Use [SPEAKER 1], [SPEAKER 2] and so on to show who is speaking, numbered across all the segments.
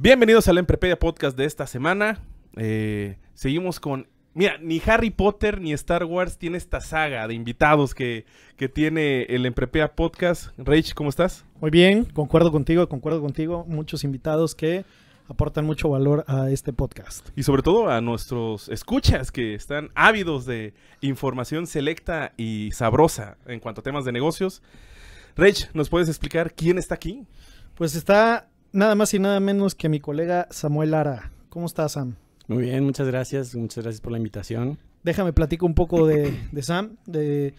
[SPEAKER 1] Bienvenidos al Emprepea Podcast de esta semana. Eh, seguimos con. Mira, ni Harry Potter ni Star Wars tiene esta saga de invitados que, tiene el Emprepea Podcast. Rach, ¿cómo estás?
[SPEAKER 2] Muy bien, concuerdo contigo, concuerdo contigo. Muchos invitados que aportan mucho valor a este podcast.
[SPEAKER 1] Y sobre todo a nuestros escuchas que están ávidos de información selecta y sabrosa en cuanto a temas de
[SPEAKER 2] negocios. Rach, ¿nos puedes explicar quién está aquí? Pues está nada más y nada menos que mi colega Samuel Lara. ¿Cómo estás, Sam?
[SPEAKER 3] Muy bien, muchas gracias. Muchas gracias por la invitación.
[SPEAKER 2] Déjame platico un poco de, Sam. De,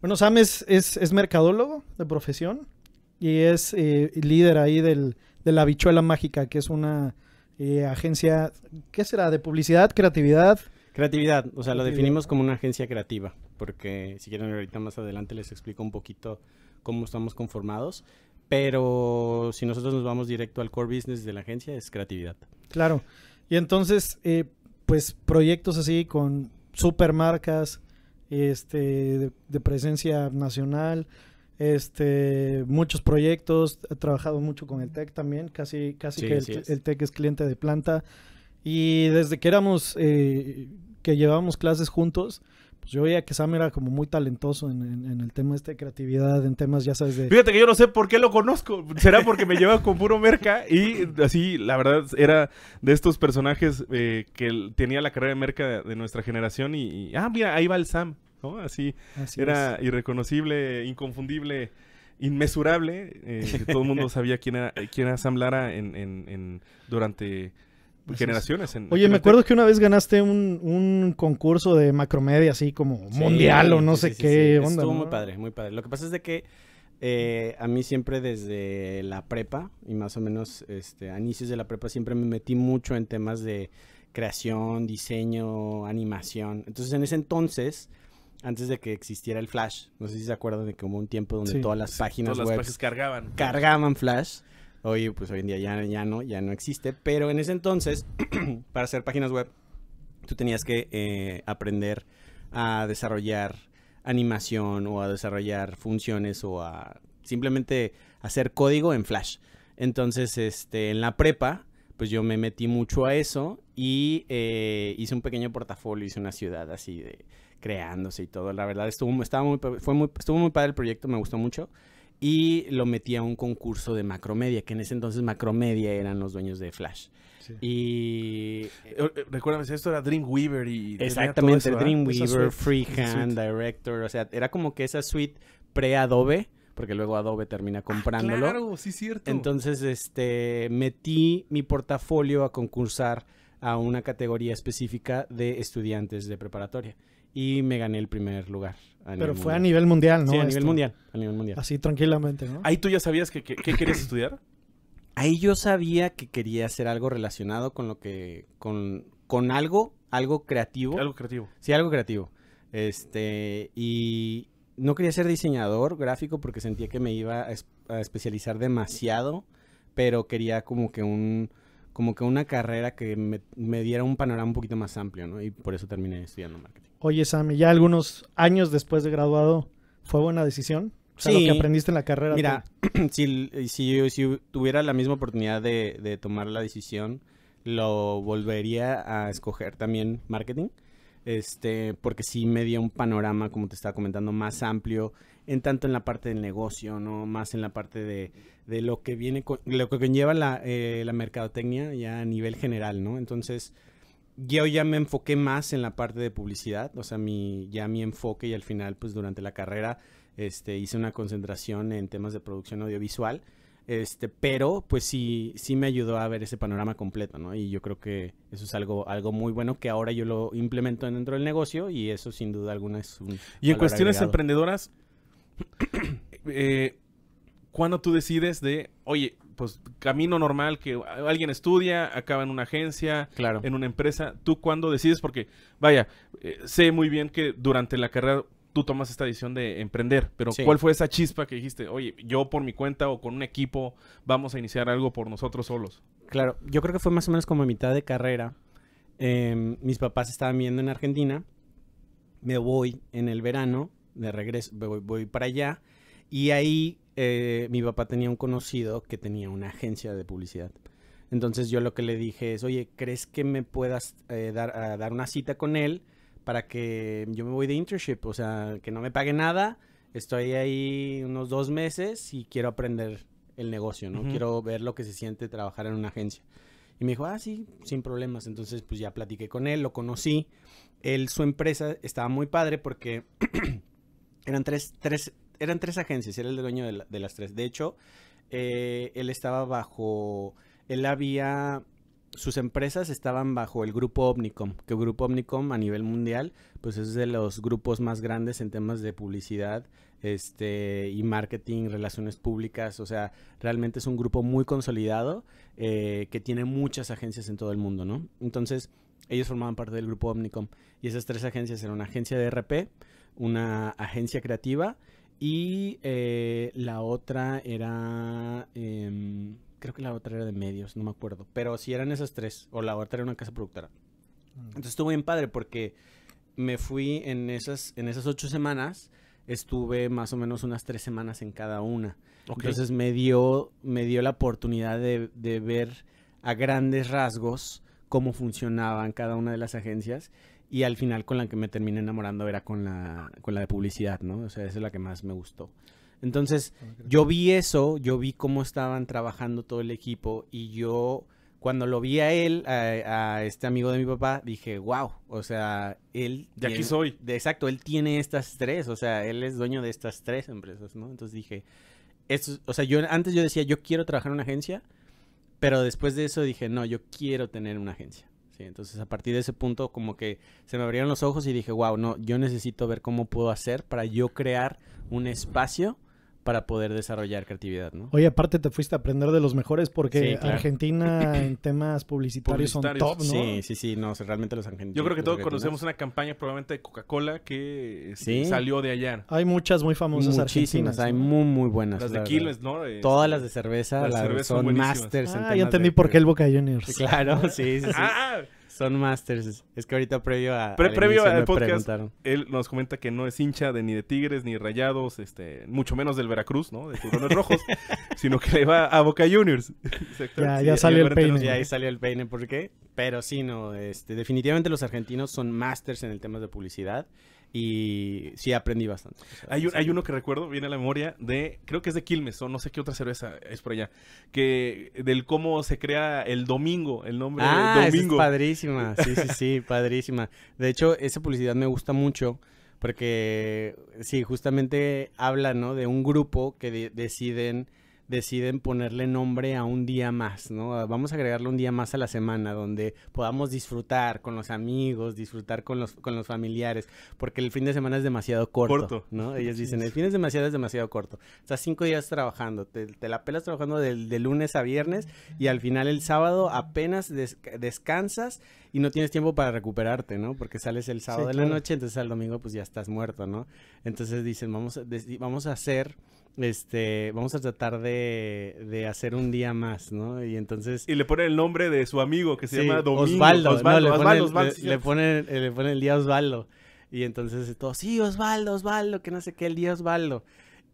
[SPEAKER 2] bueno, Sam es, es, mercadólogo de profesión y es eh, líder ahí del, de la Bichuela Mágica, que es una eh, agencia, ¿qué será? ¿De publicidad, creatividad?
[SPEAKER 3] Creatividad, o sea, lo definimos como una agencia creativa, porque si quieren ahorita más adelante les explico un poquito cómo estamos conformados. Pero si nosotros nos vamos directo al core business de la agencia, es creatividad.
[SPEAKER 2] Claro. Y entonces, eh, pues proyectos así con supermarcas, este, de, presencia nacional, este, muchos proyectos, he trabajado mucho con el tech también, casi, casi que el, tech es cliente de planta. Y desde que éramos, eh, que llevábamos clases juntos, pues, yo veía que Sam era como muy talentoso en, el tema este de creatividad, en temas, ya sabes, de...
[SPEAKER 1] Fíjate que yo no sé por qué lo conozco. Será porque me llevaba con puro merca y así, la verdad, era de estos personajes eh, que tenía la carrera de merca de, nuestra generación y, ah, mira, ahí va el Sam, ¿no? Así, era irreconocible, inconfundible, inmesurable. Eh, todo el mundo sabía quién era, eh, quién era Sam Lara en, en durante generaciones. En, Oye, me acuerdo que
[SPEAKER 2] una vez ganaste un, un concurso de macromedia, así como mundial o no sé qué onda. Estuvo muy
[SPEAKER 1] padre, muy padre. Lo que pasa es
[SPEAKER 3] de que eh, a mí siempre desde la prepa, y más o menos este, a inicios de la prepa, siempre me metí mucho en temas de creación, diseño, animación. Entonces, en ese entonces, antes de que existiera el Flash, no sé si se acuerdan de que hubo un tiempo donde todas las páginas todas las páginas cargaban. Cargaban Flash. Hoy, pues hoy en día ya, ya no, ya no existe, pero en ese entonces, para hacer páginas web, tú tenías que eh, aprender a desarrollar animación o a desarrollar funciones o a simplemente hacer código en Flash. Entonces, este, en la prepa, pues yo me metí mucho a eso y eh, hice un pequeño portafolio, hice una ciudad así de creándose y todo. La verdad estuvo, estaba muy, fue muy, estuvo muy padre el proyecto, me gustó mucho y lo metí a un concurso de Macromedia, que en ese entonces Macromedia eran los dueños de Flash.
[SPEAKER 1] Y eh, eh, recuérdame, esto era Dreamweaver y exactamente ¿ah? Dreamweaver, Freehand, Director,
[SPEAKER 3] o sea, era como que esa suite pre Adobe, porque luego Adobe termina ah, comprándolo. claro, sí cierto. Entonces, este, metí mi portafolio a concursar a una categoría específica de estudiantes de preparatoria y me gané el primer lugar. Pero fue a nivel mundial, ¿no? Sí, a nivel mundial, a nivel mundial. Así
[SPEAKER 2] tranquilamente, ¿no? Ahí
[SPEAKER 3] tú ya sabías que, ¿Qué querías estudiar. Ahí yo sabía que quería hacer algo relacionado con lo que, con, con algo, algo creativo. Algo creativo. Sí, algo creativo. Este, y no quería ser diseñador gráfico porque sentía que me iba a especializar demasiado, pero quería como que un, como que una carrera que me, diera un panorama un poquito más amplio, ¿no? Y por eso terminé
[SPEAKER 2] estudiando marketing. Oye, Sammy, ya algunos años después de graduado, ¿fue buena decisión? O sea, lo que aprendiste en la carrera. Mira,
[SPEAKER 3] si, si, si, tuviera la misma oportunidad de, de, tomar la decisión, lo volvería a escoger también marketing este, porque sí me dio un panorama, como te estaba comentando, más amplio, en tanto en la parte del negocio, ¿no? Más en la parte de, de lo que viene, lo que conlleva la, eh, la, mercadotecnia ya a nivel general, ¿no? Entonces, yo ya me enfoqué más en la parte de publicidad, o sea, mi, ya mi enfoque y al final, pues durante la carrera, este, hice una concentración en temas de producción audiovisual este, pero pues sí, sí me ayudó a ver ese panorama completo, ¿no? Y yo creo que eso es algo, algo muy bueno que ahora yo lo implemento dentro del negocio y eso sin duda alguna es un... Y en cuestiones
[SPEAKER 1] emprendedoras, eh, cuando ¿cuándo tú decides de, oye, pues camino normal que alguien estudia, acaba en una agencia, en una empresa, ¿tú cuándo decides? Porque, vaya, eh, sé muy bien que durante la carrera tú tomas esta decisión de emprender, pero ¿cuál fue esa chispa que dijiste, oye, yo por mi cuenta o con un equipo vamos a iniciar algo por nosotros solos?
[SPEAKER 3] Claro, yo creo que fue más o menos como a mitad de carrera. Em, mis papás estaban viendo en Argentina, me voy en el verano, de regreso, voy, para allá, y ahí eh, mi papá tenía un conocido que tenía una agencia de publicidad. Entonces yo lo que le dije es, oye, ¿crees que me puedas eh, dar, dar una cita con él? para que yo me voy de internship, o sea, que no me pague nada, estoy ahí unos dos meses y quiero aprender el negocio, ¿no? Quiero ver lo que se siente trabajar en una agencia. Y me dijo, ah, sí, sin problemas. Entonces, pues ya platiqué con él, lo conocí. Él, su empresa estaba muy padre porque eran tres, eran tres agencias, era el dueño de, las tres. De hecho, eh, él estaba bajo, él había sus empresas estaban bajo el grupo Omnicom, que el grupo Omnicom a nivel mundial, pues es de los grupos más grandes en temas de publicidad, este, y marketing, relaciones públicas, o sea, realmente es un grupo muy consolidado eh, que tiene muchas agencias en todo el mundo, ¿no? Entonces, ellos formaban parte del grupo Omnicom y esas tres agencias eran una agencia de RP, una agencia creativa y eh, la otra era... Em, creo que la otra era de medios, no me acuerdo. Pero si eran esas tres, o la otra era una casa productora. Mm. Entonces estuvo bien padre porque me fui en esas, en esas ocho semanas, estuve más o menos unas tres semanas en cada una. Entonces me dio, me dio la oportunidad de, ver a grandes rasgos cómo funcionaban cada una de las agencias y al final con la que me terminé enamorando era con la, con la de publicidad, ¿no? O sea, esa es la que más me gustó. Entonces, ah, yo vi eso, yo vi cómo estaban trabajando todo el equipo y yo cuando lo vi a él, a, este amigo de mi papá, dije, wow, o sea, él... De aquí soy. exacto, él tiene estas tres, o sea, él es dueño de estas tres empresas, ¿no? Entonces dije, esto, o sea, yo antes yo decía, yo quiero trabajar en una agencia, pero después de eso dije, no, yo quiero tener una agencia. Sí, entonces a partir de ese punto como que se me abrieron los ojos y dije, wow, no, yo necesito ver cómo puedo hacer para yo crear un espacio para poder desarrollar creatividad, ¿no?
[SPEAKER 2] Oye, aparte te fuiste a aprender de los mejores porque Argentina en temas publicitarios, son top, ¿no? Sí,
[SPEAKER 3] sí, sí, no, realmente los argentinos. Yo creo que todos conocemos una
[SPEAKER 1] campaña probablemente de Coca-Cola que este,
[SPEAKER 3] salió de allá.
[SPEAKER 2] Hay muchas muy famosas Muchísimas, hay muy muy buenas. Las de Quilmes, ¿no? Este, Todas
[SPEAKER 3] las de cerveza, las, cerveza son, masters. Ah, ya entendí por qué el Boca Juniors.
[SPEAKER 2] Claro, sí, sí, sí. Ah,
[SPEAKER 1] son Masters. Es que ahorita previo a. Pre previo al podcast, él nos comenta que no es hincha de ni de Tigres, ni Rayados, este, mucho menos del Veracruz, ¿no? De Tiburones Rojos, sino que le va a Boca Juniors. ya, ya salió
[SPEAKER 2] el peine. ya ahí
[SPEAKER 3] salió el peine, ¿por qué? Pero sí, no, este, definitivamente los argentinos son Masters en el
[SPEAKER 1] tema de publicidad y sí aprendí bastante. hay, uno que recuerdo, viene a la memoria, de, creo que es de Quilmes o no sé qué otra cerveza es por allá, que del cómo se crea el domingo, el nombre ah, domingo. es padrísima, sí, sí,
[SPEAKER 3] sí, padrísima. De hecho, esa publicidad me gusta mucho porque, sí, justamente habla, ¿no? De un grupo que deciden deciden ponerle nombre a un día más, ¿no? Ah, vamos a agregarle un día más a la semana donde podamos disfrutar con los amigos, disfrutar con los, con los familiares, porque el fin de semana es demasiado corto, corto. ¿no? Ellos dicen, el fin de semana es demasiado corto. Estás cinco días trabajando, te, la pelas trabajando de, lunes a viernes y al final el sábado apenas descansas y no tienes tiempo para recuperarte, ¿no? Porque sales el sábado de la noche, entonces al domingo pues ya estás muerto, ¿no? Entonces dicen, vamos, vamos a hacer este, vamos a tratar de, hacer un día más, ¿no? Y entonces...
[SPEAKER 1] Y le pone el nombre de su amigo que se llama Domingo. Osvaldo. Osvaldo, le, Osvaldo, Osvaldo le, le,
[SPEAKER 3] pone, el día Osvaldo. Y entonces todo, sí, Osvaldo, Osvaldo, que no sé qué, el día Osvaldo.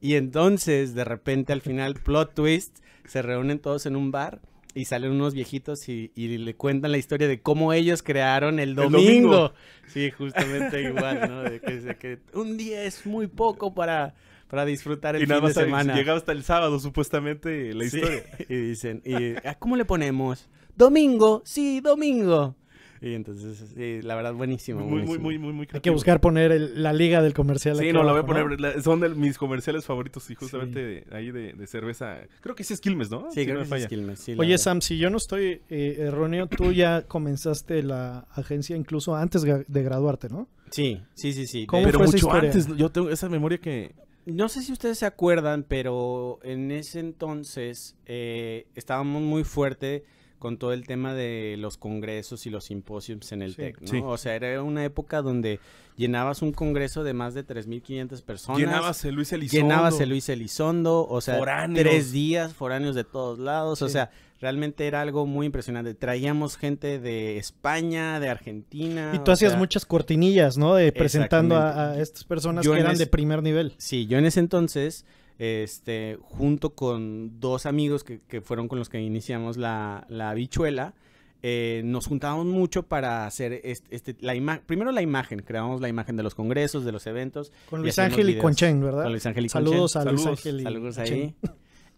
[SPEAKER 3] Y entonces, de repente, al final, plot twist, se reúnen todos en un bar y salen unos viejitos y, le cuentan la historia de cómo ellos crearon el domingo. Sí, justamente igual, ¿no? de que un día es muy poco para para disfrutar el fin de semana. Llegaba
[SPEAKER 1] hasta el sábado, supuestamente, la historia. y dicen, ah, ¿cómo le ponemos?
[SPEAKER 2] Domingo, sí, domingo.
[SPEAKER 1] Y entonces, la verdad, buenísimo. Muy, muy, muy, muy, muy Hay que buscar
[SPEAKER 2] poner la liga del comercial. Sí, no, la voy a
[SPEAKER 1] poner. son de mis comerciales favoritos, y justamente ahí de, cerveza. Creo que sí es Quilmes, ¿no? Sí, creo que falla. Quilmes. Oye,
[SPEAKER 2] Sam, si yo no estoy eh, erróneo, tú ya comenzaste la agencia incluso antes de graduarte, ¿no?
[SPEAKER 1] Sí, sí, sí, sí. ¿Cómo Pero mucho antes, yo tengo esa memoria que no sé si ustedes se acuerdan,
[SPEAKER 3] pero en ese entonces eh, estábamos muy fuerte con todo el tema de los congresos y los simposios en el sí, TEC, ¿no? O sea, era una época donde llenabas un congreso de más de 3.500 personas. Llenabas el Luis Elizondo. Llenabas el Luis Elizondo, o sea, tres días, foráneos de todos lados, o sea, Realmente era algo muy impresionante. Traíamos gente de España, de Argentina. Y tú hacías
[SPEAKER 2] muchas cortinillas, ¿no? De presentando a, estas personas que eran de
[SPEAKER 3] primer nivel. Sí, yo en ese entonces, este, junto con dos amigos que, fueron con los que iniciamos la, la bichuela, eh, nos juntábamos mucho para hacer este, la primero la imagen, creábamos la imagen de los congresos, de los eventos. Con Luis Ángel y con Chen, ¿verdad? Con Luis Ángel y Saludos con Chen. a Luis Ángel y Saludos ahí.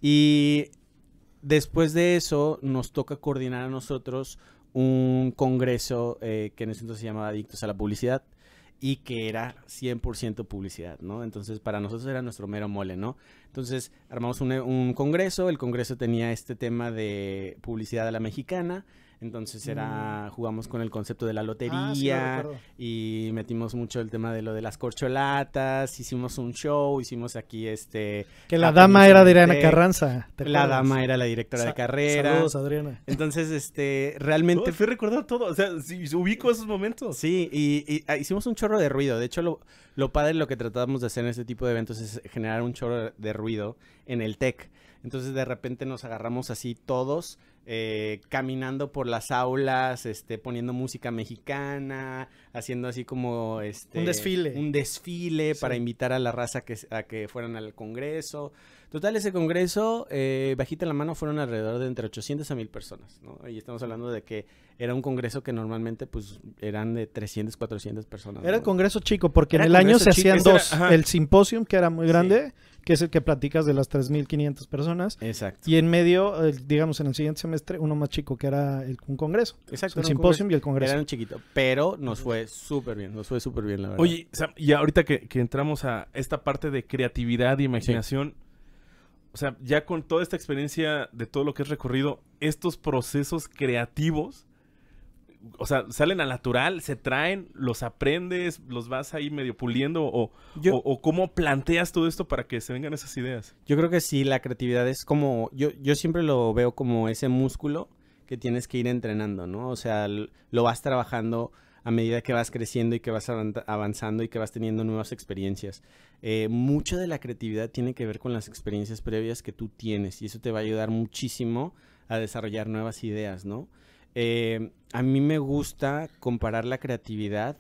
[SPEAKER 3] Y después de eso nos toca coordinar a nosotros un congreso eh, que en ese entonces se llamaba Adictos a la Publicidad y que era 100% publicidad, ¿no? Entonces para nosotros era nuestro mero mole, ¿no? Entonces armamos un congreso, el congreso tenía este tema de publicidad a la mexicana entonces mm. era, jugamos con el concepto de la ah, lotería y metimos mucho el tema de lo de las corcholatas, hicimos un show, hicimos aquí este...
[SPEAKER 1] Que la dama era Adriana Carranza.
[SPEAKER 2] la dama era la directora de
[SPEAKER 3] carrera. Saludos,
[SPEAKER 2] Adriana.
[SPEAKER 1] Entonces, este, realmente... fue fui recordar todo, o sea, ubico esos momentos. Sí, y, ah, hicimos
[SPEAKER 3] un chorro de ruido. De hecho, lo, lo padre lo que tratábamos de hacer en este tipo de eventos es generar un chorro de ruido en el tech. Entonces, de repente nos agarramos así todos eh, caminando por las aulas, este, poniendo música mexicana, haciendo así como este, un desfile, un desfile para invitar a la raza que, a que fueran al Congreso. Total, ese congreso, eh, bajita la mano, fueron alrededor de entre 800 a 1000 personas, ¿no? Y estamos hablando de que era un congreso que normalmente, pues, eran de 300, 400 personas. Era el congreso chico, porque en el año se hacían dos. el
[SPEAKER 2] simposium, que era muy grande, que es el que platicas de las 3500 personas. Exacto. Y en medio, eh, digamos, en el siguiente semestre, uno más chico, que era el, un congreso. Exacto. El simposium y el congreso. Era un
[SPEAKER 3] chiquito, pero nos fue súper bien, nos fue súper bien, la verdad. Oye,
[SPEAKER 1] y ahorita que, entramos a esta parte de creatividad y e imaginación o sea, ya con toda esta experiencia de todo lo que has recorrido, estos procesos creativos, o sea, salen a natural, se traen, los aprendes, los vas ahí medio puliendo o, o, cómo planteas todo esto para que se vengan esas ideas.
[SPEAKER 3] Yo creo que sí, la creatividad es como, yo, yo siempre lo veo como ese músculo que tienes que ir entrenando, ¿no? O sea, lo vas trabajando a medida que vas creciendo y que vas avanzando y que vas teniendo nuevas experiencias. Eh, mucho mucha de la creatividad tiene que ver con las experiencias previas que tú tienes y eso te va a ayudar muchísimo a desarrollar nuevas ideas, ¿no? Eh, a mí me gusta comparar la creatividad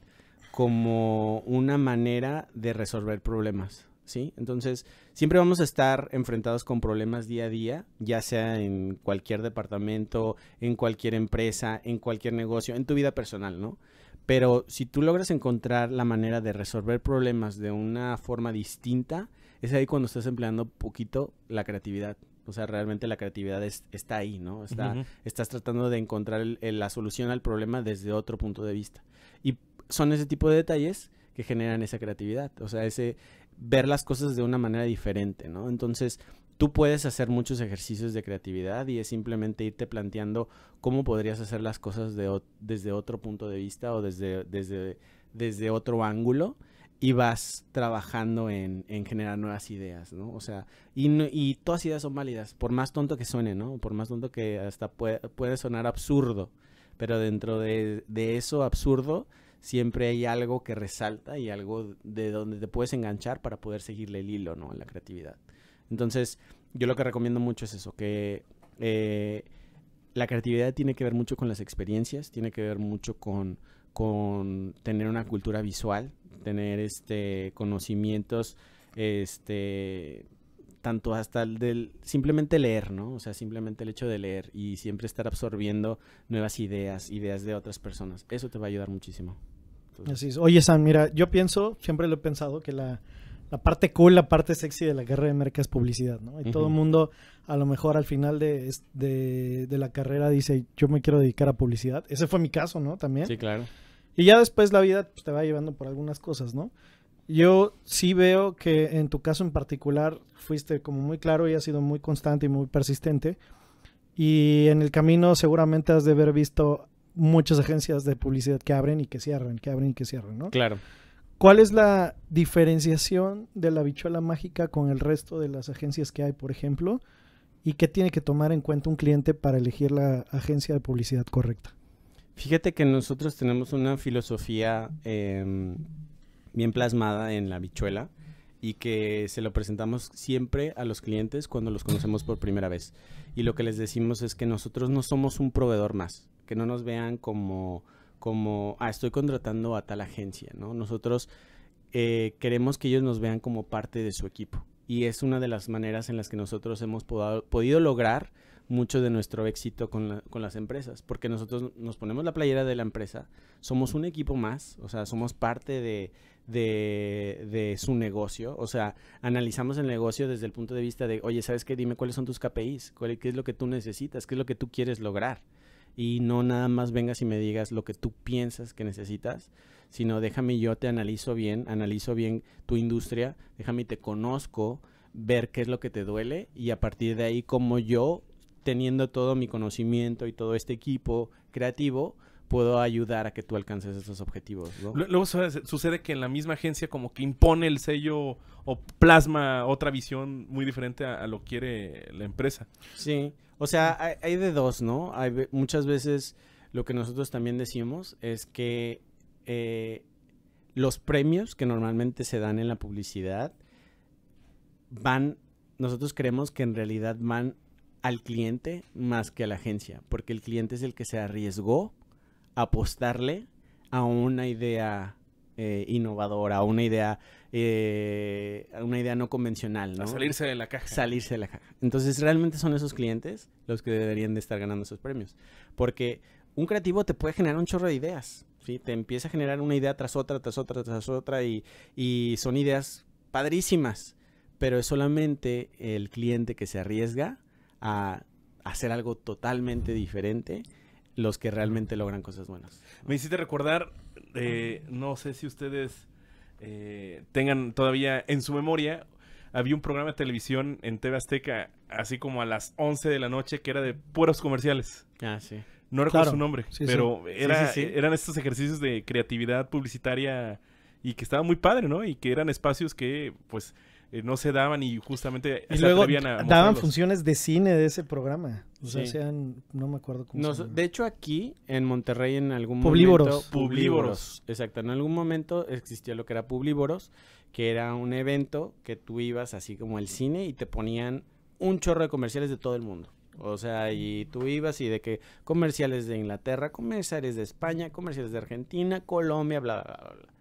[SPEAKER 3] como una manera de resolver problemas. ¿Sí? Entonces, siempre vamos a estar enfrentados con problemas día a día, ya sea en cualquier departamento, en cualquier empresa, en cualquier negocio, en tu vida personal, ¿no? Pero si tú logras encontrar la manera de resolver problemas de una forma distinta, es ahí cuando estás empleando poquito la creatividad. O sea, realmente la creatividad está ahí, ¿no? Está, Estás tratando de encontrar la solución al problema desde otro punto de vista. Y son ese tipo de detalles que generan esa creatividad. O sea, ese ver las cosas de una manera diferente, ¿no? Entonces, Tú puedes hacer muchos ejercicios de creatividad y es simplemente irte planteando cómo podrías hacer las cosas desde otro punto de vista o desde, desde, desde otro ángulo y vas trabajando en, en, generar nuevas ideas, ¿no? O sea, y, y todas ideas son válidas, por más tonto que suene, ¿no? Por más tonto que hasta puede, sonar absurdo, pero dentro de, eso absurdo siempre hay algo que resalta y algo de donde te puedes enganchar para poder seguirle el hilo, ¿no? La creatividad. Entonces, yo lo que recomiendo mucho es eso, que eh, la creatividad tiene que ver mucho con las experiencias, tiene que ver mucho con, tener una cultura visual, tener este conocimientos, este tanto hasta el del simplemente leer, ¿no? O sea, simplemente el hecho de leer y siempre estar absorbiendo nuevas ideas, ideas de otras personas. Eso te va a ayudar muchísimo.
[SPEAKER 2] Así es. Oye, Sam, mira, yo pienso, siempre lo he pensado, que la, la parte cool, la parte sexy de la guerra de mercas es publicidad, ¿no? Y todo el mundo a lo mejor al final de, de, la carrera dice, yo me quiero dedicar a publicidad. Ese fue mi caso, ¿no? También. Sí, claro. Y ya después la vida pues, te va llevando por algunas cosas, ¿no? Yo sí veo que en tu caso en particular fuiste como muy claro y has sido muy constante y muy persistente. Y en el camino seguramente has de haber visto muchas agencias de publicidad que abren y que cierran, que abren y que cierran, ¿no? Claro. ¿Cuál es la diferenciación de la bichuela mágica con el resto de las agencias que hay, por ejemplo? ¿Y qué tiene que tomar en cuenta un cliente para elegir la agencia de publicidad correcta?
[SPEAKER 3] Fíjate que nosotros tenemos una filosofía em, bien plasmada en la bichuela y que se lo presentamos siempre a los clientes cuando los conocemos por primera vez. Y lo que les decimos es que nosotros no somos un proveedor más, que no nos vean como como, ah, estoy contratando a tal agencia, ¿no? Nosotros eh, queremos que ellos nos vean como parte de su equipo. Y es una de las maneras en las que nosotros hemos podido lograr mucho de nuestro éxito con, las empresas, porque nosotros nos ponemos la playera de la empresa, somos un equipo más, o sea, somos parte de, de, su negocio, o sea, analizamos el negocio desde el punto de vista de, oye, ¿sabes qué? Dime cuáles son tus KPIs, cuál, qué es lo que tú necesitas, qué es lo que tú quieres lograr y no nada más vengas y me digas lo que tú piensas que necesitas, sino déjame yo te analizo bien, analizo bien tu industria, déjame te conozco, ver qué es lo que te duele y a partir de ahí como yo, teniendo todo mi conocimiento y todo este equipo creativo, puedo ayudar a que tú alcances esos objetivos. Luego
[SPEAKER 1] sucede que en la misma agencia como que impone el sello o plasma otra visión muy diferente a, lo que quiere la empresa. Sí,
[SPEAKER 3] o sea, hay, de dos, ¿no? Hay, muchas veces lo que nosotros también decimos es que eh, los premios que normalmente se dan en la publicidad van, nosotros creemos que en realidad van al cliente más que a la agencia, porque el cliente es el que se arriesgó apostarle a una idea eh, innovadora, a una idea, eh, a una idea no convencional, ¿no? A salirse de la caja. Salirse de la caja. Entonces, realmente son esos clientes los que deberían de estar ganando esos premios. Porque un creativo te puede generar un chorro de ideas, ¿sí? Te empieza a generar una idea tras otra, tras otra, tras otra, y, y son ideas padrísimas. Pero es solamente el cliente que se arriesga a hacer algo totalmente diferente
[SPEAKER 1] los que realmente logran cosas buenas. Me hiciste recordar, eh, no sé si ustedes eh, tengan todavía en su memoria, había un programa de televisión en TV Azteca, así como a las 11 de la noche, que era de puros comerciales. Ah, sí. No recuerdo su nombre, pero eran estos ejercicios de creatividad publicitaria y que estaba muy padre, ¿no? Y que eran espacios que, pues, eh, no se daban y justamente y luego daban
[SPEAKER 2] funciones de cine de ese programa. O sea, sean, no me acuerdo cómo se De
[SPEAKER 3] hecho, aquí en Monterrey en algún momento... Publívoros. Exacto, en algún momento existió lo que era Publívoros, que era un evento que tú ibas así como al cine y te ponían un chorro de comerciales de todo el mundo. O sea, y tú ibas y de que comerciales de Inglaterra, comerciales de España, comerciales de Argentina, Colombia, bla, bla, bla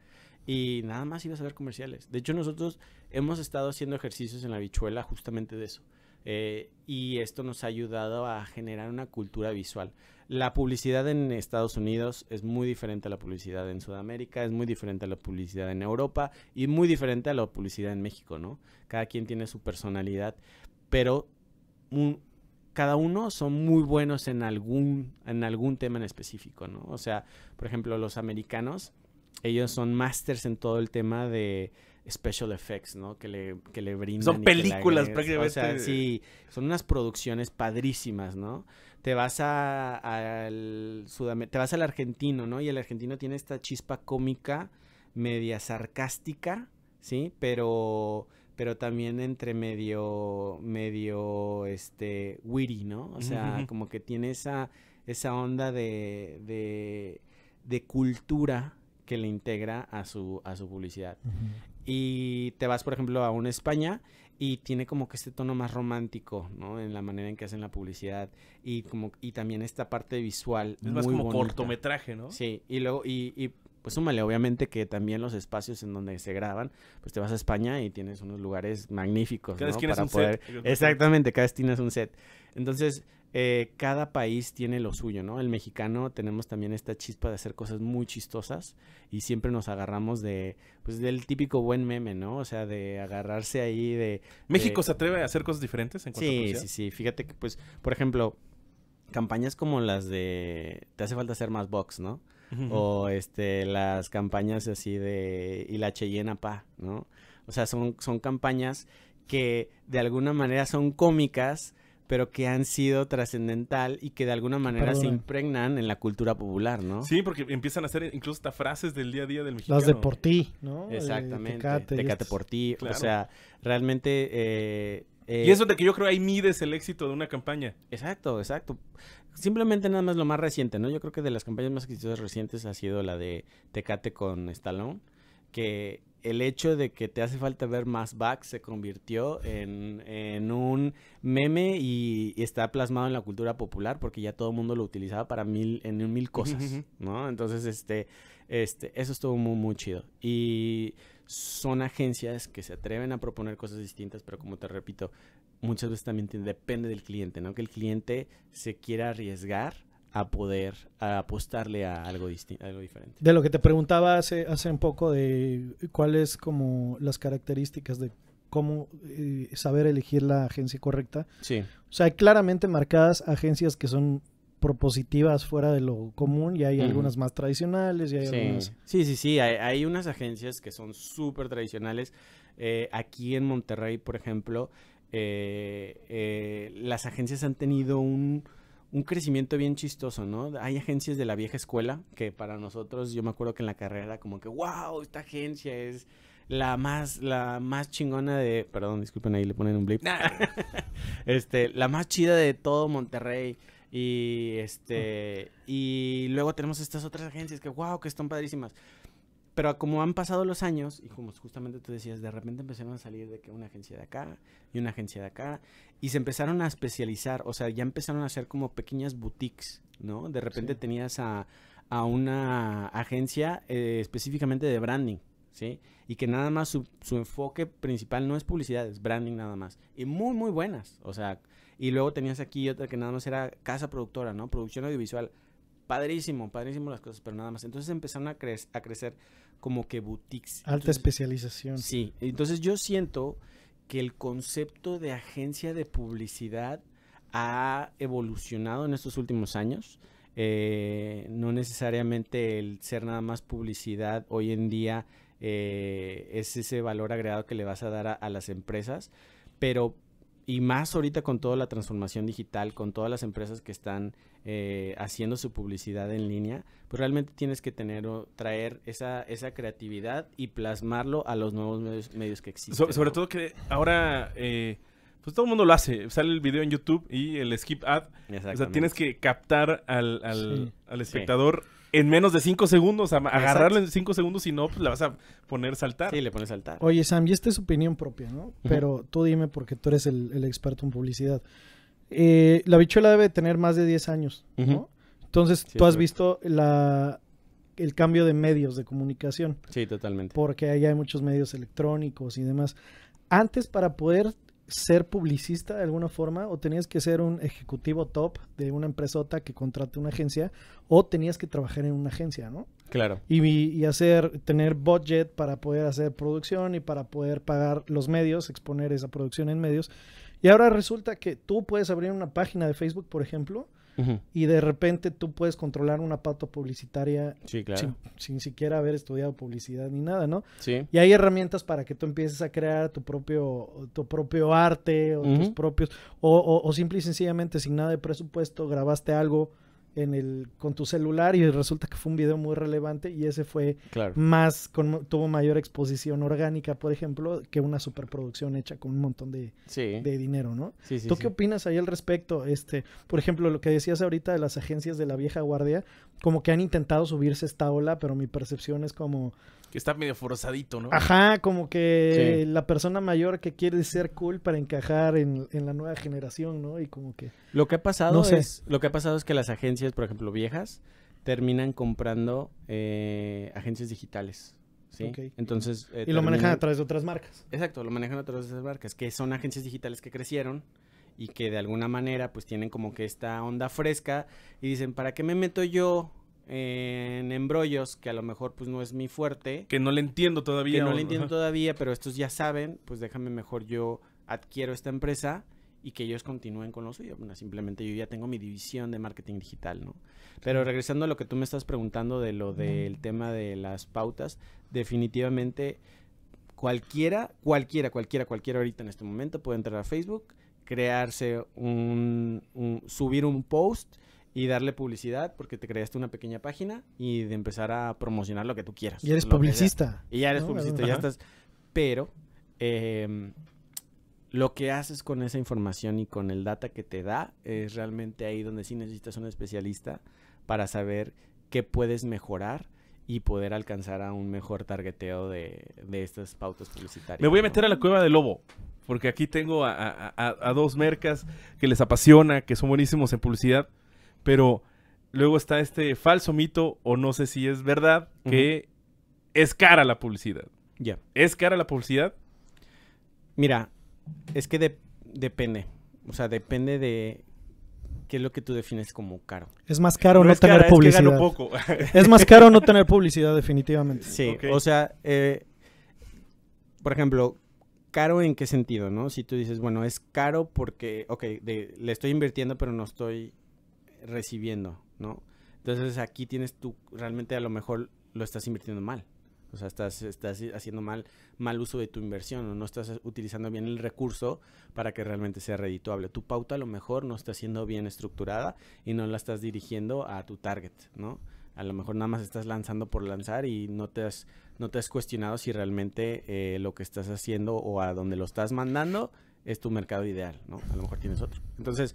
[SPEAKER 3] y nada más ibas a ver comerciales. De hecho, nosotros hemos estado haciendo ejercicios en la bichuela justamente de eso. Eh, y esto nos ha ayudado a generar una cultura visual. La publicidad en Estados Unidos es muy diferente a la publicidad en Sudamérica, es muy diferente a la publicidad en Europa y muy diferente a la publicidad en México, ¿no? Cada quien tiene su personalidad, pero cada uno son muy buenos en algún, en algún tema en específico, ¿no? O sea, por ejemplo, los americanos ellos son masters en todo el tema de special effects, ¿no? Que le, que le brindan. Son películas prácticamente. O sea, sí, son unas producciones padrísimas, ¿no? Te vas al te vas al argentino, ¿no? Y el argentino tiene esta chispa cómica, media sarcástica, ¿sí? Pero pero también entre medio medio este witty, ¿no? O sea, como que tiene esa esa onda de de, de cultura que le integra a su, a su publicidad. Y te vas, por ejemplo, a una España y tiene como que este tono más romántico, ¿no? En la manera en que hacen la publicidad y como y también esta parte visual es más como cortometraje, ¿no? Sí, y luego y, y pues súmale obviamente que también los espacios en donde se graban, pues te vas a España y tienes unos lugares magníficos, cada ¿no? Para un poder... Exactamente, cada vez tienes un set. Entonces, eh, cada país tiene lo suyo, ¿no? El mexicano tenemos también esta chispa de hacer cosas muy chistosas y siempre nos agarramos de, pues, del típico buen meme, ¿no? O sea, de agarrarse ahí de... ¿México se atreve a hacer cosas diferentes en cuanto Sí, sí, sí. Fíjate que, pues, por ejemplo, campañas como las de te hace falta hacer más box, ¿no? O este las campañas así de y la Cheyenne pa, ¿no? O sea, son son campañas que de alguna manera son cómicas, pero que han sido trascendental y que de alguna manera se impregnan en la cultura popular, ¿no? Sí, porque empiezan a ser incluso
[SPEAKER 1] hasta frases del día a día del mexicano. Las de por ti,
[SPEAKER 2] ¿no?
[SPEAKER 3] Eh, Exactamente. Tecate, tecate por ti. O sea, realmente... Eh, eh, y eso de que yo creo ahí mides el éxito de una campaña. Exacto, exacto. Simplemente nada más lo más reciente, ¿no? Yo creo que de las campañas más exitosas recientes ha sido la de Tecate con Stallone que el hecho de que te hace falta ver más back se convirtió en, un meme y, está plasmado en la cultura popular porque ya todo el mundo lo utilizaba para mil, en mil cosas, ¿no? Entonces, este, este, eso estuvo muy, muy chido. Y son agencias que se atreven a proponer cosas distintas, pero como te repito, muchas veces también depende del cliente, ¿no? Que el cliente se quiera arriesgar a poder apostarle a algo, distinto, algo diferente.
[SPEAKER 2] De lo que te preguntaba hace, hace un poco de cuáles como las características de cómo eh, saber elegir la agencia correcta. Sí. O sea, hay claramente marcadas agencias que son propositivas fuera de lo común y hay algunas más tradicionales y hay sí.
[SPEAKER 3] Sí, sí, sí, hay, unas agencias que son súper tradicionales. Eh, aquí en Monterrey, por ejemplo, eh, las agencias han tenido un un crecimiento bien chistoso, ¿no? Hay agencias de la vieja escuela que para nosotros, yo me acuerdo que en la carrera como que, wow, esta agencia es la más, la más chingona de, perdón, disculpen ahí le ponen un blip, este, la más chida de todo Monterrey. Y este, y luego tenemos estas otras agencias que, wow, que están padrísimas pero como han pasado los años, y como justamente tú decías, de repente empezaron a salir de que una agencia de acá y una agencia de acá, y se empezaron a especializar, o sea, ya empezaron a hacer como pequeñas boutiques, ¿no? De repente tenías a, una agencia eh, específicamente de branding, ¿sí? Y que nada más su, su enfoque principal no es publicidad, es branding nada más. Y muy, muy buenas, o sea, y luego tenías aquí otra que nada más era casa productora, ¿no? Producción audiovisual padrísimo, padrísimo las cosas, pero nada más. Entonces empezaron a, crecer como que boutiques.
[SPEAKER 2] Alta especialización.
[SPEAKER 3] Sí, entonces yo siento que el concepto de agencia de publicidad ha evolucionado en estos últimos años. Eh, no necesariamente el ser nada más publicidad hoy en día eh, es ese valor agregado que le vas a dar a las empresas, pero y más ahorita con toda la transformación digital, con todas las empresas que están eh, haciendo su publicidad en línea, pues realmente tienes que tener o traer esa, esa creatividad y
[SPEAKER 1] plasmarlo a los nuevos medios, medios que existen. sobre todo que ahora, eh, pues todo el mundo lo hace, sale el video en YouTube y el skip ad. O sea, tienes que captar al, espectador. en menos de cinco segundos, agarrarlo en cinco segundos, y no, pues la vas a poner saltar. Sí, le pones saltar. Oye,
[SPEAKER 2] Sam, y esta es opinión propia, ¿no? Pero tú dime, porque tú eres el experto en publicidad eh, la bichuela debe tener más de 10 años, ¿no? Entonces, tú has visto la, el cambio de medios de comunicación. Sí, totalmente. Porque ahí hay muchos medios electrónicos y demás. Antes, para poder ser publicista de alguna forma, o tenías que ser un ejecutivo top de una empresota que contrate una agencia, o tenías que trabajar en una agencia, ¿no? Claro. Y, y, hacer, tener budget para poder hacer producción y para poder pagar los medios, exponer esa producción en medios. Y ahora resulta que tú puedes abrir una página de Facebook, por ejemplo, y de repente tú puedes controlar una pauta publicitaria sin, siquiera haber estudiado publicidad ni nada, ¿no? Sí. Y hay herramientas para que tú empieces a crear tu propio, tu propio arte o tus propios, o, o, o simple y sencillamente sin nada de presupuesto grabaste algo el, con tu celular y resulta que fue un video muy relevante y ese fue más, con, tuvo mayor exposición orgánica, por ejemplo, que una superproducción hecha con un montón de, dinero, ¿no? ¿Tú qué opinas ahí al respecto? Este, por ejemplo, lo que decías ahorita de las agencias de la vieja guardia, como que han intentado subirse esta ola, pero mi percepción es como...
[SPEAKER 1] Que está medio forzadito, ¿no? Ajá,
[SPEAKER 2] como que la persona mayor que quiere ser cool para encajar en, la nueva generación, ¿no? Y como que... Lo que ha pasado, es,
[SPEAKER 3] lo que ha pasado es que las agencias por ejemplo, viejas, terminan comprando eh, agencias digitales. ¿sí? Entonces, eh, y lo manejan a
[SPEAKER 2] través de otras marcas.
[SPEAKER 3] Exacto, lo manejan a través de esas marcas, que son agencias digitales que crecieron y que de alguna manera pues tienen como que esta onda fresca y dicen, ¿para qué me meto yo en embrollos que a lo mejor pues no es mi fuerte?
[SPEAKER 1] Que no le entiendo todavía. Que no le entiendo
[SPEAKER 3] todavía, pero estos ya saben, pues déjame mejor yo adquiero esta empresa y que ellos continúen con lo suyo. simplemente yo ya tengo mi división de marketing digital, ¿no? Pero regresando a lo que tú me estás preguntando de lo del tema de las pautas, definitivamente cualquiera, cualquiera, cualquiera, cualquiera ahorita en este momento puede entrar a Facebook, crearse un, subir un post y darle publicidad porque te creaste una pequeña página y de empezar a promocionar lo que tú quieras. Y eres publicista. Y ya eres publicista, ya estás. Pero eh, lo que haces con esa información y con el data que te da es realmente ahí donde sí necesitas un especialista para saber qué puedes mejorar y poder alcanzar a un mejor targeteo de, estas pautas publicitarias. Me voy a meter
[SPEAKER 1] a la cueva del lobo, porque aquí tengo a, dos mercas que les apasiona, que son buenísimos en publicidad, pero luego está este falso mito, o no sé si es verdad, que es cara la publicidad. Ya. ¿Es cara la publicidad? Mira, es que
[SPEAKER 3] depende. O sea, depende de qué es lo que tú defines como caro.
[SPEAKER 2] Es más caro no, tener publicidad. Es, más caro no tener publicidad, definitivamente.
[SPEAKER 3] Sí, o sea, eh, por ejemplo, caro en qué sentido, ¿no? Si tú dices, bueno, es caro porque, ok, le estoy invirtiendo pero no estoy recibiendo, ¿no? Entonces aquí tienes tú, realmente a lo mejor lo estás invirtiendo mal. O sea, estás, estás haciendo mal, mal uso de tu inversión o no estás utilizando bien el recurso para que realmente sea redituable. Tu pauta a lo mejor no está siendo bien estructurada y no la estás dirigiendo a tu target, ¿no? A lo mejor nada más estás lanzando por lanzar y no te has, no te has cuestionado si realmente eh, lo que estás haciendo o a donde lo estás mandando es tu mercado ideal, ¿no? A lo mejor tienes otro. Entonces,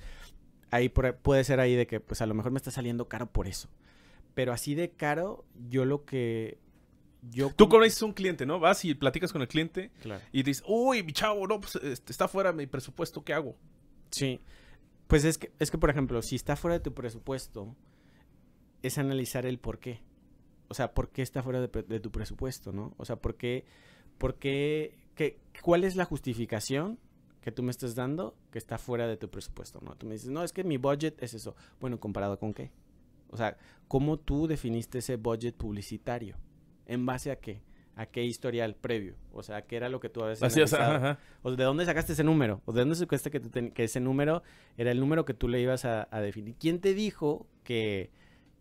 [SPEAKER 3] ahí puede ser ahí de que pues a lo mejor me está saliendo caro por
[SPEAKER 1] eso. Pero así de caro, yo lo que Tú conoces un cliente, ¿no? Vas y platicas con el cliente y dices, uy, mi chavo, no, pues este, está fuera de mi presupuesto, ¿qué hago? Sí. Pues es que, es que, por ejemplo, si está fuera de tu presupuesto,
[SPEAKER 3] es analizar el por qué. O sea, ¿por qué está fuera de, tu presupuesto, no? O sea, ¿por qué, por qué, qué, cuál es la justificación que tú me estás dando que está fuera de tu presupuesto, no? Tú me dices, no, es que mi budget es eso. Bueno, ¿comparado con qué? O sea, ¿cómo tú definiste ese budget publicitario? ¿En base a qué? ¿A qué historial previo? O sea, ¿qué era lo que tú habías Así O ¿de dónde sacaste ese número? ¿O de dónde sacaste que, que ese número era el número que tú le ibas a, a definir? ¿Quién te dijo que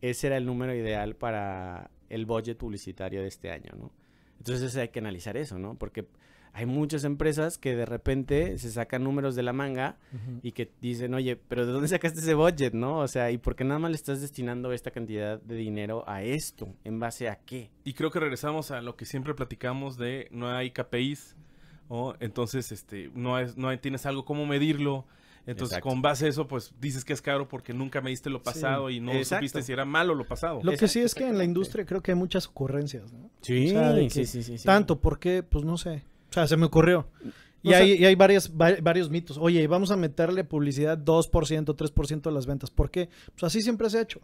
[SPEAKER 3] ese era el número ideal para el budget publicitario de este año, ¿no? Entonces hay que analizar eso, ¿no? Porque hay muchas empresas que de repente se sacan números de la manga y que dicen, oye, pero ¿de dónde sacaste ese budget, no? O sea, ¿y por qué nada más le estás destinando esta cantidad de dinero a esto? ¿En base a
[SPEAKER 1] qué? Y creo que regresamos a lo que siempre platicamos de no hay KPIs, o entonces este, no, es, no hay, tienes algo como medirlo. Entonces, con base a eso, pues dices que es caro porque nunca mediste lo pasado y no supiste si era malo lo pasado. Lo que sí
[SPEAKER 2] es que en la industria creo que hay muchas ocurrencias, ¿no? Sí, sí, sí, sí, Tanto, porque, pues no sé. O sea, se me ocurrió. Y, hay, y hay varias, varios mitos. Oye, vamos a meterle publicidad 2%, 3% de las ventas. ¿Por qué? Pues así siempre se ha hecho.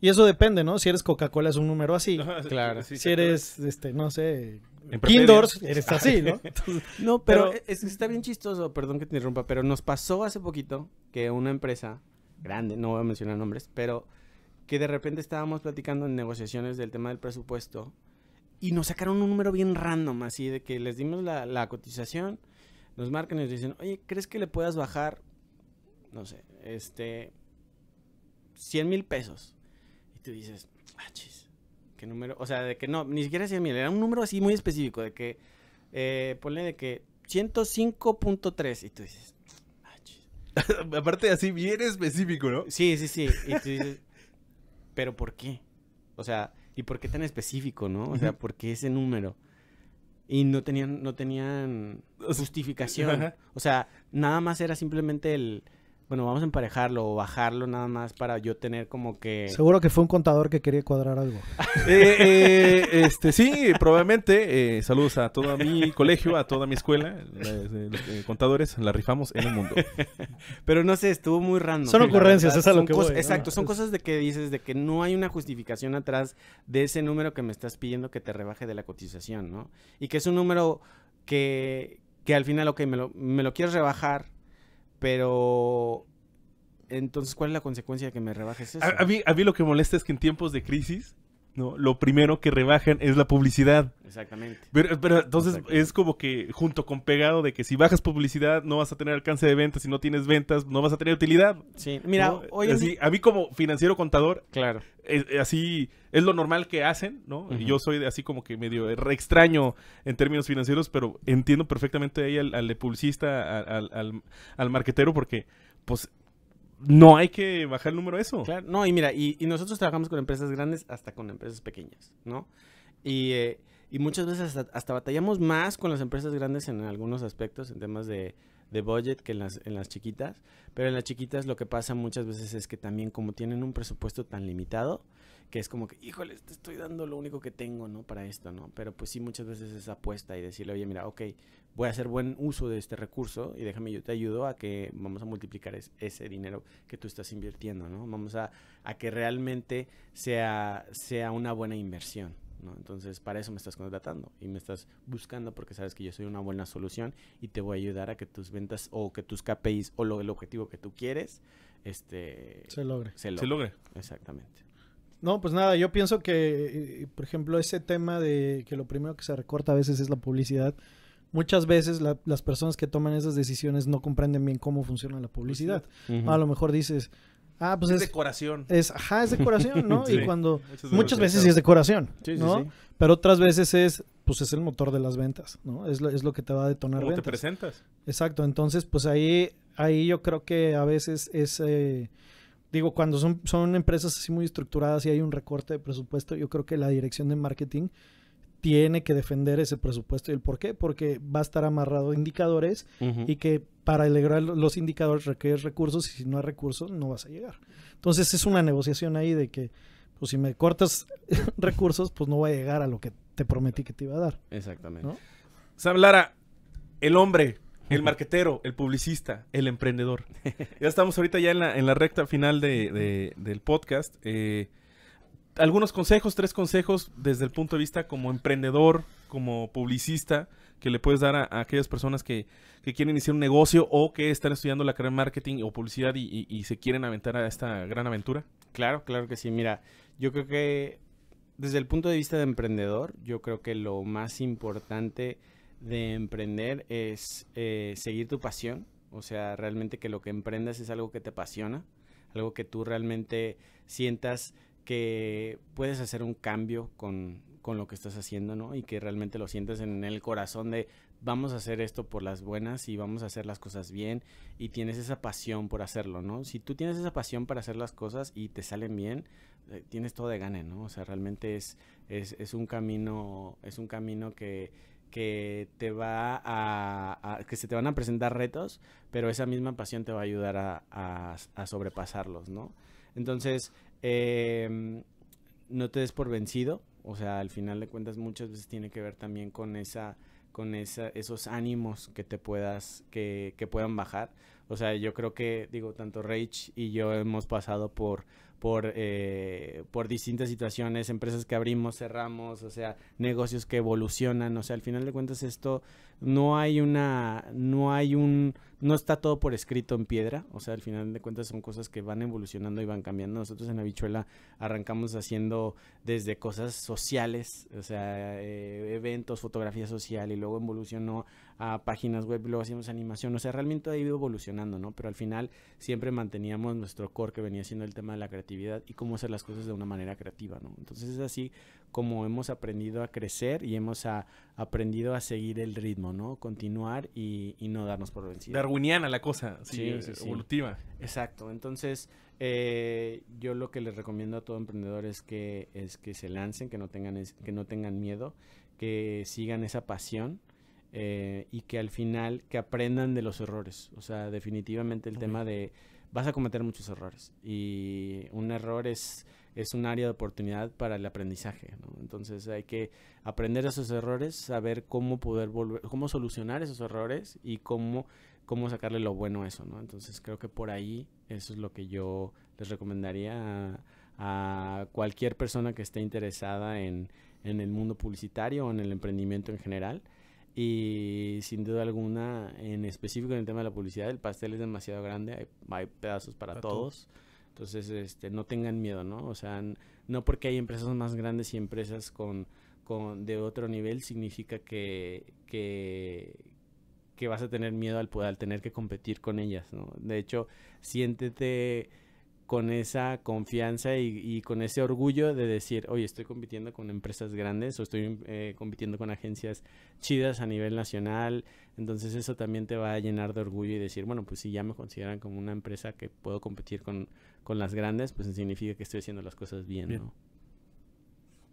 [SPEAKER 2] Y eso depende, ¿no? Si eres Coca-Cola es un número así. Claro. Si eres, este, no sé, Kindors, eres ah. así, ¿no? no, pero,
[SPEAKER 3] está bien chistoso, perdón que te interrumpa, pero nos pasó hace poquito que una empresa grande, no voy a mencionar nombres, pero que de repente estábamos platicando en negociaciones del tema del presupuesto y nos sacaron un número bien random, así de que les dimos la, cotización, nos marcan y nos dicen, oye, ¿crees que le puedas bajar, no sé, este, 100 mil pesos? Y tú dices, ah, ¿qué número? O sea, de que no, ni siquiera 100 mil, era un número así muy específico, de que, eh, ponle de que 105.3 y tú dices, ah, Aparte así bien específico, ¿no? Sí, sí, sí. Y tú dices, pero ¿por qué? O sea, ¿Y por qué tan específico, no? O sea, ¿por qué ese número? Y no tenían, no tenían justificación. O sea, nada más era simplemente el, bueno, vamos a emparejarlo o bajarlo nada más para yo tener como que... Seguro que fue
[SPEAKER 2] un contador que quería cuadrar algo. Eh,
[SPEAKER 1] eh, este, sí, probablemente. Eh, saludos a todo mi colegio, a toda mi escuela. contadores, la rifamos en el mundo. Pero no sé, estuvo muy random. Son ocurrencias, es a lo que Exacto, son
[SPEAKER 3] cosas de que dices de que no hay una justificación atrás de ese número que me estás pidiendo que te rebaje de la cotización, ¿no? Y que es un número que, que al final, ok, me me lo quieres rebajar pero entonces, ¿cuál es la consecuencia de que me rebajes eso?
[SPEAKER 1] A, lo que molesta es que en tiempos de crisis ¿no? Lo primero que rebajan es la publicidad. Exactamente. Pero, entonces es como que junto con pegado de que si bajas publicidad no vas a tener alcance de ventas, si no tienes ventas no vas a tener utilidad. Sí, mira, oye. así, a mí como financiero contador, claro. así es lo normal que hacen, ¿no? Yo soy así como que medio re extraño en términos financieros, pero entiendo perfectamente ahí al, al publicista, al, al, al marquetero, porque pues no hay que bajar el número de eso. Claro, no, y mira, y, nosotros trabajamos
[SPEAKER 3] con empresas grandes hasta con empresas pequeñas, ¿no? Y, eh, y muchas veces hasta, batallamos más con las empresas grandes en algunos aspectos, en temas de, de budget, que en las, en las chiquitas. Pero en las chiquitas lo que pasa muchas veces es que también como tienen un presupuesto tan limitado, que es como que, híjole, te estoy dando lo único que tengo, ¿no? Para esto, ¿no? Pero pues sí, muchas veces esa apuesta y decirle, oye, mira, ok, voy a hacer buen uso de este recurso y déjame, yo te ayudo a que vamos a multiplicar ese dinero que tú estás invirtiendo, ¿no? Vamos a, que realmente sea, sea una buena inversión. ¿no? Entonces, para eso me estás contratando y me estás buscando porque sabes que yo soy una buena solución y te voy a ayudar a que tus ventas o que tus KPIs o lo, el objetivo que tú quieres este, Se logre. Se logre. Exactamente.
[SPEAKER 2] No, pues nada, yo pienso que, eh, eh, por ejemplo, ese tema de que lo primero que se recorta a veces es la publicidad muchas veces las personas que toman esas decisiones no comprenden bien cómo funciona la publicidad. A lo mejor dices, ah, pues es, decoración. Es, ajá, es decoración, ¿no? Y cuando muchas, veces sí es decoración, ¿no? Pero otras veces es pues es el motor de las ventas, ¿no? Es lo, es lo que te va a detonar ¿Cómo te presentas? Exacto, entonces pues ahí ahí yo creo que a veces es eh, digo, cuando son son empresas así muy estructuradas y hay un recorte de presupuesto, yo creo que la dirección de marketing tiene que defender ese presupuesto. ¿Y el por qué? Porque va a estar amarrado a indicadores y que para lograr los indicadores requieres recursos y si no hay recursos no vas a llegar. Entonces es una negociación ahí de que, pues si me cortas recursos, pues no voy a llegar a lo que te prometí que te iba a dar.
[SPEAKER 1] Exactamente. se Sam el hombre, el marquetero, el publicista, el emprendedor. ya estamos ahorita ya en la, en la recta final de, del podcast. Eh, algunos consejos, tres consejos desde el punto de vista como emprendedor, como publicista, que le puedes dar a, aquellas personas que, quieren iniciar un negocio o que están estudiando la carrera de marketing o publicidad y, se quieren aventar a esta gran aventura? Claro, claro que sí. Mira,
[SPEAKER 3] yo creo que desde el punto de vista de emprendedor, yo creo que lo más importante de emprender es eh, seguir tu pasión. O sea, realmente que lo que emprendas es algo que te apasiona, algo que tú realmente sientas que puedes hacer un cambio con, lo que estás haciendo, ¿no? Y que realmente lo sientes en el corazón de vamos a hacer esto por las buenas y vamos a hacer las cosas bien y tienes esa pasión por hacerlo, ¿no? Si tú tienes esa pasión para hacer las cosas y te salen bien, eh, tienes todo de gane, ¿no? O sea, realmente es, es, un camino, es un camino que, te va a, que se te van a presentar retos, pero esa misma pasión te va a ayudar a, a sobrepasarlos, ¿no? Entonces, Em, no te des por vencido, o sea, al final de cuentas muchas veces tiene que ver también con esa con esa, esos ánimos que te puedas, que, que puedan bajar. O sea, yo creo que, digo, tanto Rage y yo hemos pasado por, por, eh, por distintas situaciones, empresas que abrimos, cerramos, o sea, negocios que evolucionan, o sea, al final de cuentas esto no hay una, no hay un, no está todo por escrito en piedra, o sea, al final de cuentas son cosas que van evolucionando y van cambiando. Nosotros en Habichuela arrancamos haciendo desde cosas sociales, o sea, eh, eventos, fotografía social y luego evolucionó a páginas web, luego hacíamos animación, o sea, realmente ha ido evolucionando, ¿no? Pero al final siempre manteníamos nuestro core que venía siendo el tema de la creatividad y cómo hacer las cosas de una manera creativa, ¿no? Entonces es así como hemos aprendido a crecer y hemos ah, aprendido a seguir el ritmo, ¿no? Continuar y, no darnos por vencidos. Darwiniana
[SPEAKER 1] la cosa, sí,
[SPEAKER 3] evolutiva. Exacto, entonces... Eh, yo lo que les recomiendo a todo emprendedor es que, es que se lancen, que no tengan, que no tengan miedo, que sigan esa pasión eh, y que al final que aprendan de los errores. O sea, definitivamente el tema de vas a cometer muchos errores y un error es, es un área de oportunidad para el aprendizaje. Entonces hay que aprender esos errores, saber cómo poder volver, cómo solucionar esos errores y cómo, cómo sacarle lo bueno a eso. Entonces creo que por ahí eso es lo que yo les recomendaría a, cualquier persona que esté interesada en el mundo publicitario o en el emprendimiento en general. Y sin duda alguna, en específico en el tema de la publicidad, el pastel es demasiado grande, hay, pedazos para, todos. Entonces, este, no tengan miedo, ¿no? O sea, no porque hay empresas más grandes y empresas con, con de otro nivel significa que, que, vas a tener miedo al, al tener que competir con ellas, ¿no? De hecho, siéntete con esa confianza y, con ese orgullo de decir, oye, estoy compitiendo con empresas grandes o estoy eh, compitiendo con agencias chidas a nivel nacional. Entonces eso también te va a llenar de orgullo y decir, bueno, pues si ya me consideran como una empresa que puedo competir con, las grandes, pues significa que estoy haciendo las cosas bien, ¿no?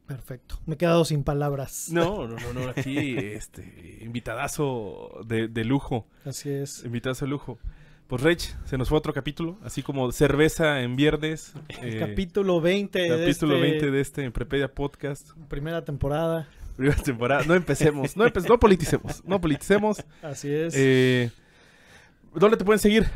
[SPEAKER 2] Perfecto. Me he quedado sin palabras. No, no, no, no.
[SPEAKER 1] Aquí, este, invitadazo de, de lujo. Así es. Invitadazo de lujo. Pues Rech, se nos fue otro capítulo, así como cerveza en viernes. Eh, capítulo 20. Capítulo de este... 20 de este Prepedia Podcast.
[SPEAKER 2] Primera temporada.
[SPEAKER 1] Primera temporada. No empecemos, no, politicemos, no politicemos. Así es. Eh, ¿Dónde te pueden seguir?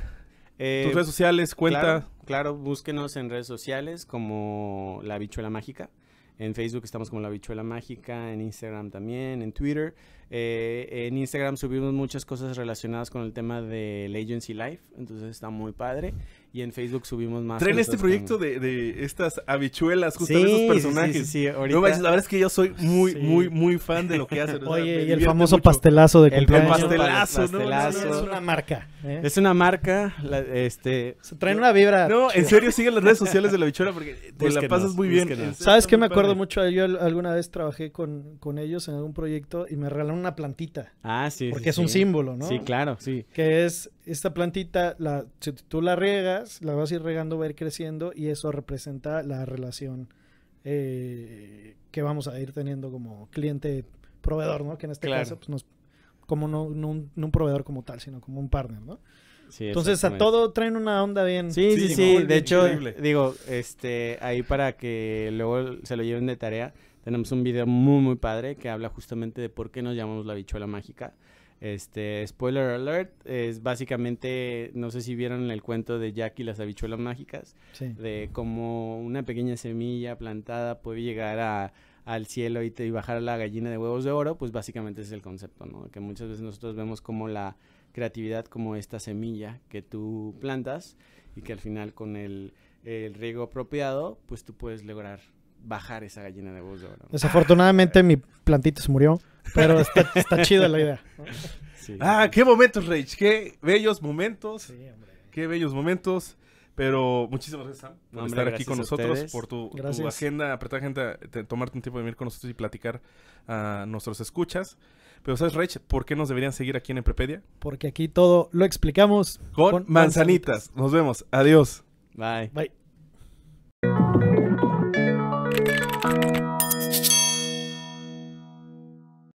[SPEAKER 1] Eh, Tus redes sociales, cuenta.
[SPEAKER 3] claro, búsquenos en redes sociales como La Bichuela Mágica. En Facebook estamos como La Bichuela Mágica, en Instagram también, en Twitter. Eh, en Instagram subimos muchas cosas relacionadas con el tema del Agency Life, entonces está muy padre. Y en Facebook subimos más. Traen este proyecto
[SPEAKER 1] de, estas habichuelas, justo de esos personajes. Sí, sí, ahorita... la verdad es que yo soy muy, muy, muy fan de lo que hacen. Oye, y el famoso pastelazo de cumpleaños. El pastelazo, ¿no? pastelazo. Es una marca. ¿eh? Es una marca,
[SPEAKER 3] este... traen una vibra. No, en serio, siguen las redes sociales de la habichuela porque te la pasas muy bien. ¿Sabes qué me acuerdo
[SPEAKER 2] mucho? Yo alguna vez trabajé con, con ellos en algún proyecto y me regalaron una plantita. Ah, sí. Porque es un símbolo, ¿no? Sí, claro, sí. Que es esta plantita, la, si tú la riegas, la vas a ir regando, va a ir creciendo y eso representa la relación eh, que vamos a ir teniendo como cliente-proveedor, ¿no? Que en este caso, pues, como no, un, un, proveedor como tal, sino como un partner, ¿no? Entonces a todo traen una onda bien. Sí, sí, sí. De hecho,
[SPEAKER 3] digo, este, ahí para que luego se lo lleven de tarea, tenemos un video muy, muy padre que habla justamente de por qué nos llamamos la bichuela mágica. Este, spoiler alert, es básicamente, no sé si vieron el cuento de Jack y las habichuelas mágicas, de cómo una pequeña semilla plantada puede llegar a, al cielo y, te, bajar a la gallina de huevos de oro, pues básicamente ese es el concepto, ¿no? Que muchas veces nosotros vemos como la creatividad como esta semilla que tú plantas y que al final con el, riego apropiado, pues tú puedes lograr
[SPEAKER 1] bajar esa gallina de huevos de oro.
[SPEAKER 2] Desafortunadamente mi plantita se murió. Pero está, chida la idea. Ah,
[SPEAKER 1] qué momentos, Rage. Qué bellos momentos. Qué bellos momentos. Pero muchísimas gracias, Sam, por estar aquí con nosotros, por tu, agenda, apretar gente, tomarte un tiempo de venir con nosotros y platicar a nuestros escuchas. Pero ¿sabes, Rach, por qué nos deberían seguir aquí en Emprepedia?
[SPEAKER 2] Porque aquí todo lo explicamos con,
[SPEAKER 1] manzanitas. Nos vemos. Adiós. Bye. Bye.